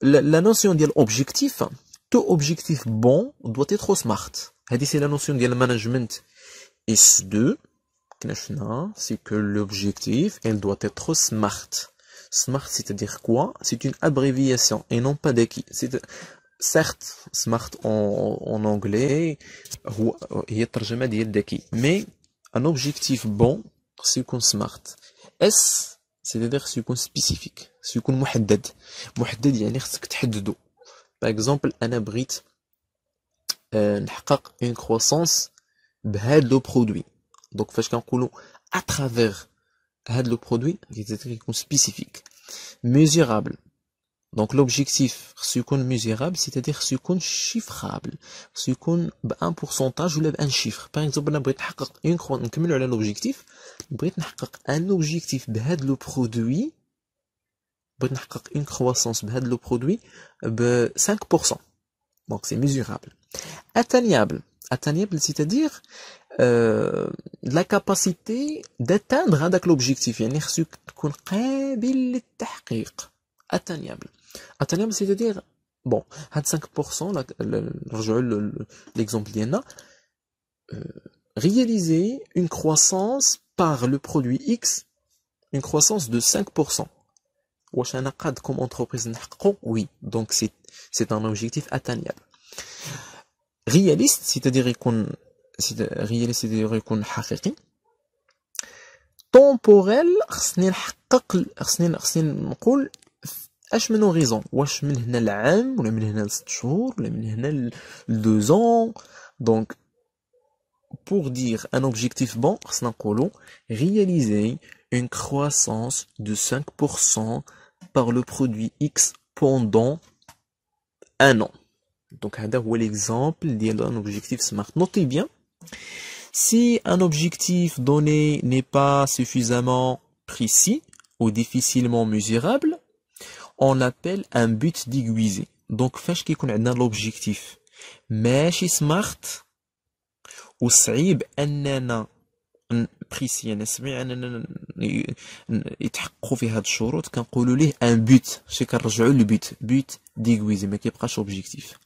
la, notion de objectif tout objectif bon doit être smart. C'est la notion de management S2. C'est que l'objectif, elle doit être smart. Smart, c'est-à-dire quoi C'est une abréviation et non pas d'acquis. Certes, smart en, anglais, euh, il d'acquis. mais un objectif bon, c'est qu'on smart. S, سيتيدير خصو يكون سبيسيفيك خصو يكون محدد محدد يعني خصك تحددو باغ اكزومبل انا بغيت نحقق اون كروسونس بهاد لو برودوي دونك فاش كنقولو اترافيغ هاد لو برودوي سيتيدير يكون سبيسيفيك ميزورابل Donc l'objectif, c'est mesurable, c'est-à-dire c'est qu'on chiffrable, c'est qu'on bah, un pourcentage ou un chiffre. Par exemple, on a une objectif on cumule l'objectif, un objectif de bah, le produit, une croissance de bah, le produit, 5%. Donc c'est mesurable. Atteignable. Atteignable, c'est-à-dire euh, la capacité d'atteindre hein, l'objectif. يعني خصو تكون قابل للتحقيق atteignable. Atteignable, c'est-à-dire, bon, 25%, l'exemple en euh, réaliser une croissance par le produit X, une croissance de 5%. Comme entreprise, oui, donc c'est un objectif atteignable. Réaliste, c'est-à-dire qu'on réaliste, c'est-à-dire qu'on temporel, raison, من واش من هنا ans Donc, pour dire un objectif bon réaliser une croissance de 5% par le produit X pendant un an donc à l'exemple d'un un objectif smart notez bien si un objectif donné n'est pas suffisamment précis ou difficilement mesurable on appelle un but déguisé. Donc, fâche qui connaît un objectif. Mais smart, ou saïb, un précis, un esprit, a un but, c'est le but, but déguisé, mais qui objectif.